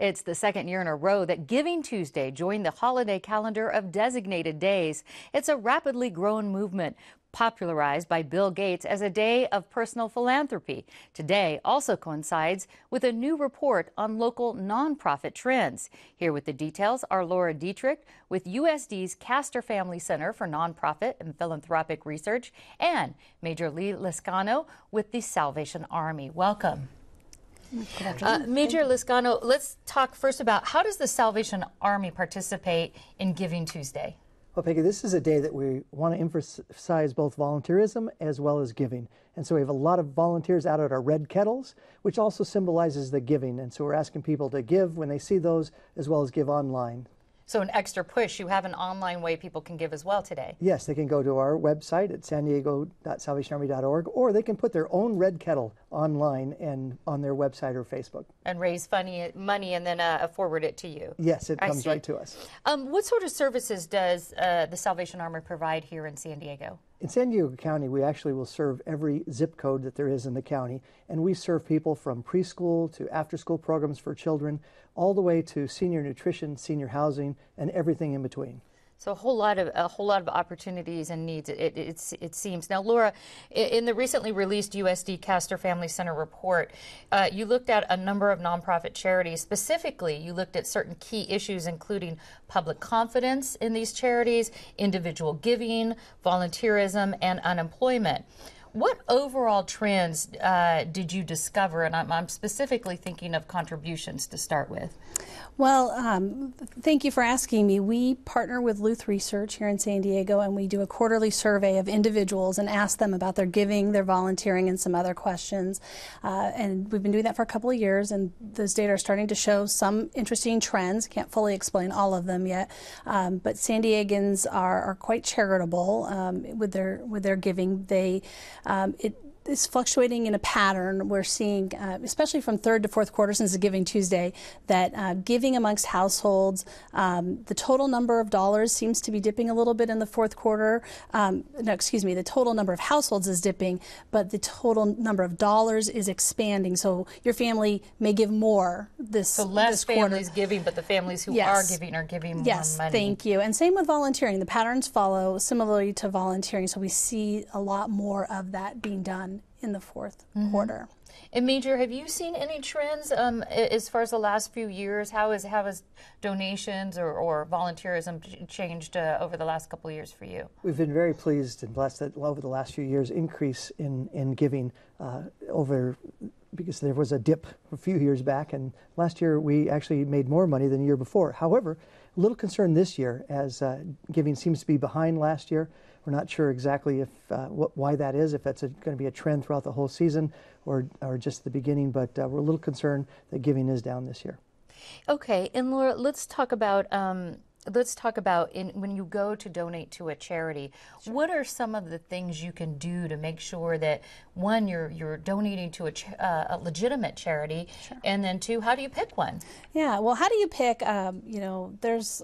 It's the second year in a row that Giving Tuesday joined the holiday calendar of designated days. It's a rapidly growing movement popularized by Bill Gates as a day of personal philanthropy. Today also coincides with a new report on local nonprofit trends. Here with the details are Laura Dietrich with USD's Castor Family Center for Nonprofit and Philanthropic Research and Major Lee Lescano with the Salvation Army. Welcome. Uh, Major Liscano, let's talk first about how does the Salvation Army participate in Giving Tuesday? Well, Peggy, this is a day that we want to emphasize both volunteerism as well as giving. And so we have a lot of volunteers out at our red kettles, which also symbolizes the giving. And so we're asking people to give when they see those as well as give online. So an extra push, you have an online way people can give as well today. Yes, they can go to our website at san diego.salvationarmy.org or they can put their own red kettle online and on their website or Facebook. And raise funny, money and then uh, forward it to you. Yes, it comes right to us. Um, what sort of services does uh, the Salvation Army provide here in San Diego? In San Diego County, we actually will serve every zip code that there is in the county, and we serve people from preschool to after school programs for children, all the way to senior nutrition, senior housing, and everything in between. So a whole lot of a whole lot of opportunities and needs. It, it, it seems now, Laura, in the recently released USD Castor Family Center report, uh, you looked at a number of nonprofit charities. Specifically, you looked at certain key issues, including public confidence in these charities, individual giving, volunteerism, and unemployment. What overall trends uh, did you discover? And I'm, I'm, specifically thinking of contributions to start with. Well, um, thank you for asking me. We partner with Luth Research here in San Diego, and we do a quarterly survey of individuals and ask them about their giving, their volunteering, and some other questions. Uh, and we've been doing that for a couple of years, and those data are starting to show some interesting trends. Can't fully explain all of them yet, um, but San Diegans are, are quite charitable um, with their with their giving. They um, it is fluctuating in a pattern. We're seeing, uh, especially from third to fourth quarter since the Giving Tuesday, that uh, giving amongst households, um, the total number of dollars seems to be dipping a little bit in the fourth quarter. Um, no, excuse me, the total number of households is dipping, but the total number of dollars is expanding. So your family may give more this. So less this families quarter. giving, but the families who yes. are giving are giving more money. Yes, thank you. And same with volunteering. The patterns follow similarly to volunteering. So we see a lot more of that being done in the 4th mm-hmm. quarter. And Major, have you seen any trends um, as far as the last few years? How is how has donations or, or volunteerism changed uh, over the last couple of years for you? We've been very pleased and blessed that over the last few years increase in in giving uh, over because there was a dip a few years back, and last year we actually made more money than the year before. However, a little concern this year as uh, giving seems to be behind last year. We're not sure exactly if uh, wh why that is, if that's going to be a trend throughout the whole season or, or just the beginning, but uh, we're a little concerned that giving is down this year. Okay, and Laura, let's talk about. Um, let's talk about in, when you go to donate to a charity. Sure. What are some of the things you can do to make sure that one, you're you're donating to a, uh, a legitimate charity, sure. and then two, how do you pick one? Yeah, well, how do you pick? Um, you know, there's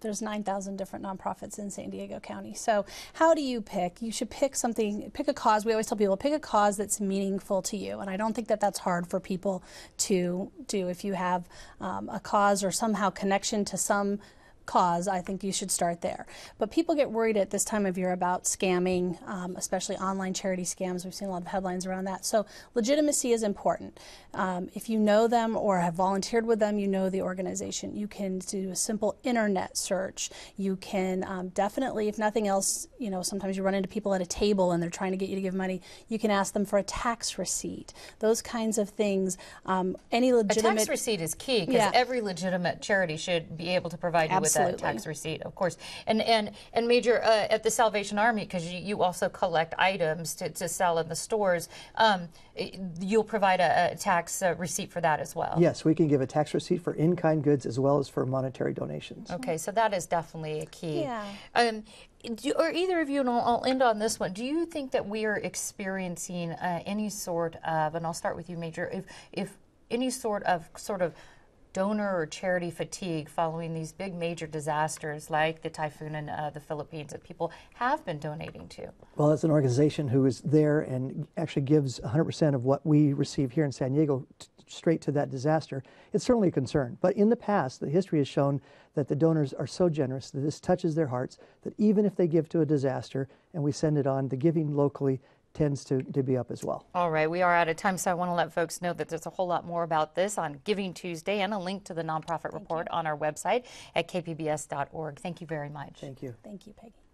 there's 9,000 different nonprofits in San Diego County. So how do you pick? You should pick something, pick a cause. We always tell people, pick a cause that's meaningful to you. And I don't think that that's hard for people to do. If you have um, a cause or somehow connection to some cause, I think you should start there. But people get worried at this time of year about scamming, um, especially online charity scams. We've seen a lot of headlines around that. So legitimacy is important. Um, if you know them or have volunteered with them, you know the organization. You can do a simple internet search. You can um, definitely, if nothing else, you know, sometimes you run into people at a table and they're trying to get you to give money. You can ask them for a tax receipt. Those kinds of things. Um, any legitimate a tax receipt is key because yeah. every legitimate charity should be able to provide you Absolutely. with Absolutely. that tax receipt, of course. And and and Major uh, at the Salvation Army, because you, you, also collect items to, to sell in the stores, um, you'll provide a, a tax uh, receipt for that as well. Yes, we can give a tax receipt for in-kind goods as well as for monetary donations. Okay, so that is definitely a key. Yeah. Um, do, or either of you, and I'll, I'll, end on this one. Do you think that we are experiencing uh, any sort of, and I'll start with you, Major, if if any sort of sort of donor or charity fatigue following these big major disasters like the typhoon in uh, the Philippines that people have been donating to? Well, as an organization who is there and actually gives 100% of what we receive here in San Diego straight to that disaster, it's certainly a concern. But in the past, the history has shown that the donors are so generous that this touches their hearts that even if they give to a disaster and we send it on, the giving locally tends to, to be up as well. All right, we are out of time, so I want to let folks know that there's a whole lot more about this on Giving Tuesday and a link to the nonprofit Thank report you. on our website at kpbs.org. Thank you very much. Thank you. Thank you, Peggy.